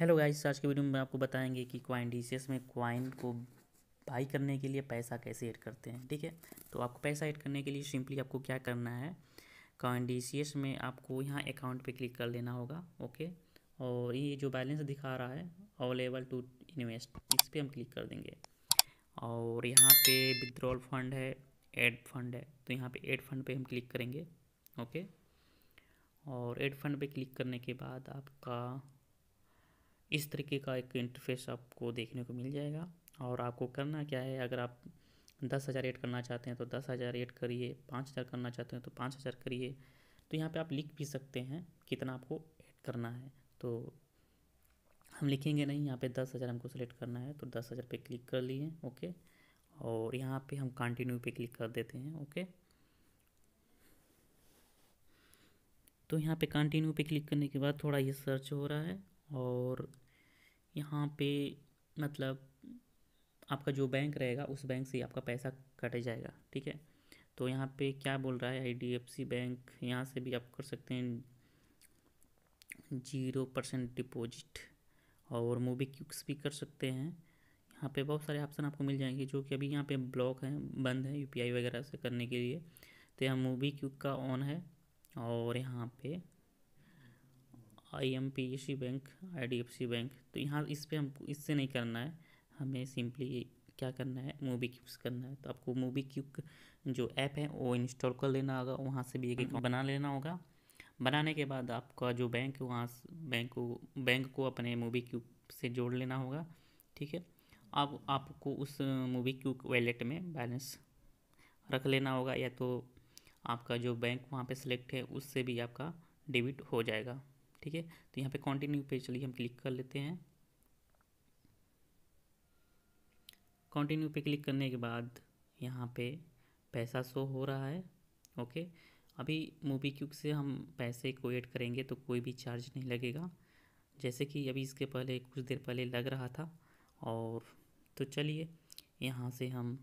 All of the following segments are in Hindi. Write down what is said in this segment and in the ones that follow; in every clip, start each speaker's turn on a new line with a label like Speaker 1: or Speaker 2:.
Speaker 1: हेलो गाइस आज के वीडियो में आपको बताएंगे कि क्वाइन डी में क्वाइन को बाई करने के लिए पैसा कैसे ऐड करते हैं ठीक है तो आपको पैसा ऐड करने के लिए सिंपली आपको क्या करना है क्वाइन डी में आपको यहाँ अकाउंट पे क्लिक कर लेना होगा ओके और ये जो बैलेंस दिखा रहा है अवेलेबल टू इन्वेस्ट इस पर हम क्लिक कर देंगे और यहाँ पर विद्रॉल फंड है एड फंड है तो यहाँ पर एड फंड पर हम क्लिक करेंगे ओके और एड फंड पर क्लिक करने के बाद आपका इस तरीके का एक इंटरफेस आपको देखने को मिल जाएगा और आपको करना क्या है अगर आप दस हज़ार एड करना चाहते हैं तो दस हज़ार एड करिए पाँच हज़ार करना चाहते हैं तो पाँच हज़ार करिए तो यहाँ पे आप लिख भी सकते हैं कितना आपको ऐड करना है तो हम लिखेंगे नहीं यहाँ पे दस हज़ार हमको सेलेक्ट करना है तो दस हज़ार पे क्लिक कर लिए ओके और यहाँ पे हम कंटिन्यू पे क्लिक कर देते हैं ओके तो यहाँ पे कंटिन्यू पे क्लिक करने के बाद थोड़ा ये सर्च हो रहा है और यहाँ पे मतलब आपका जो बैंक रहेगा उस बैंक से आपका पैसा कटे जाएगा ठीक है तो यहाँ पे क्या बोल रहा है आईडीएफसी बैंक यहाँ से भी आप कर सकते हैं जीरो परसेंट डिपॉजिट और मूवी क्यूक्स भी कर सकते हैं यहाँ पे बहुत सारे ऑप्शन आपको मिल जाएंगे जो कि अभी यहाँ पे ब्लॉक हैं बंद हैं यूपीआई वगैरह से करने के लिए तो यहाँ मूवी क्यूक का ऑन है और यहाँ पे I M P S bank I D F C bank तो यहाँ इस पर हमको इससे नहीं करना है हमें सिंपली क्या करना है मूवी क्यूब करना है तो आपको मूवी क्यूब जो ऐप है वो इंस्टॉल कर लेना होगा वहाँ से भी एक अकाउंट बना लेना होगा बनाने के बाद आपका जो बैंक है वहाँ बैंक को बैंक को अपने मूवी क्यूब से जोड़ लेना होगा ठीक है अब आपको उस मूवी क्यूब वैलेट में बैलेंस रख लेना होगा या तो आपका जो बैंक वहाँ पे सेलेक्ट है उससे भी आपका डेबिट हो जाएगा ठीक है तो यहाँ पे कंटिन्यू पे चलिए हम क्लिक कर लेते हैं कंटिन्यू पे क्लिक करने के बाद यहाँ पे पैसा शो हो रहा है ओके अभी मूवी क्यूक से हम पैसे को ऐड करेंगे तो कोई भी चार्ज नहीं लगेगा जैसे कि अभी इसके पहले कुछ देर पहले लग रहा था और तो चलिए यहाँ से हम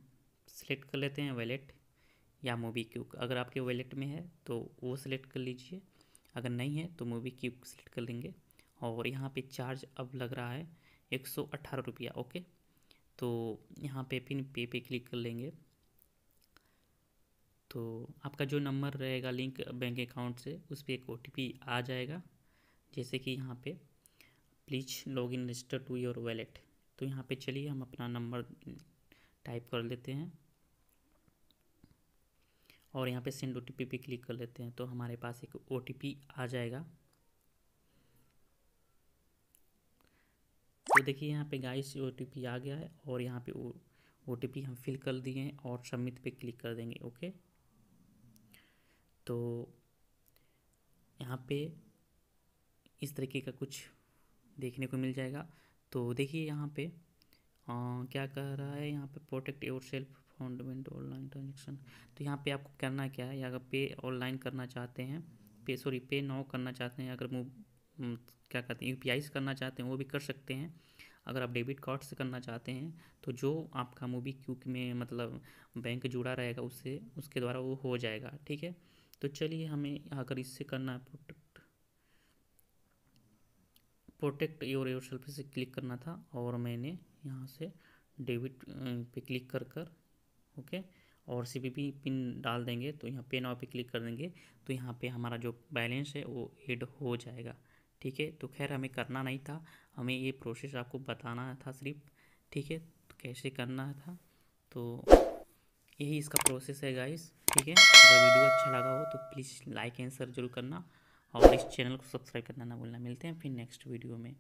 Speaker 1: सेलेक्ट कर लेते हैं वैलेट या मोबी क्यूक अगर आपके वैलेट में है तो वो सिलेक्ट कर लीजिए अगर नहीं है तो मूवी क्यूब सेलेक्ट कर लेंगे और यहाँ पे चार्ज अब लग रहा है एक सौ अट्ठारह रुपया ओके तो यहाँ पे पिन पे पे क्लिक कर लेंगे तो आपका जो नंबर रहेगा लिंक बैंक अकाउंट से उस पर एक ओ आ जाएगा जैसे कि यहाँ पे please log in register to your wallet तो यहाँ पे चलिए हम अपना नंबर टाइप कर लेते हैं और यहाँ पे सेंड ओ टी पे क्लिक कर लेते हैं तो हमारे पास एक ओ आ जाएगा तो देखिए यहाँ पे गाइस ओ आ गया है और यहाँ पे ओ टी हम फिल कर दिए हैं और सबमिट पे क्लिक कर देंगे ओके तो यहाँ पे इस तरीके का कुछ देखने को मिल जाएगा तो देखिए यहाँ पे क्या कह रहा है यहाँ पे प्रोटेक्ट योर सेल्फ फंडमेंट ऑनलाइन ट्रांजेक्शन तो यहाँ पे आपको करना क्या है अगर पे ऑनलाइन करना चाहते हैं पे सॉरी पे नाउ करना चाहते हैं अगर मूव क्या कहते हैं यू से करना चाहते हैं वो भी कर सकते हैं अगर आप डेबिट कार्ड से करना चाहते हैं तो जो आपका मूवी क्यूक में मतलब बैंक जुड़ा रहेगा उससे उसके द्वारा वो हो जाएगा ठीक है तो चलिए हमें अगर इससे करना है प्रोटेक्ट योर योर सेल्फ से क्लिक करना था और मैंने यहाँ से डेबिट पे क्लिक कर कर ओके और सी पिन डाल देंगे तो यहाँ पे नाव पे क्लिक कर देंगे तो यहाँ पे हमारा जो बैलेंस है वो एड हो जाएगा ठीक है तो खैर हमें करना नहीं था हमें ये प्रोसेस आपको बताना था सिर्फ ठीक है तो कैसे करना था तो यही इसका प्रोसेस है गाइस ठीक है अगर वीडियो अच्छा लगा हो तो प्लीज़ लाइक एंड शेयर जरूर करना और इस चैनल को सब्सक्राइब करना ना भूलना मिलते हैं फिर नेक्स्ट वीडियो में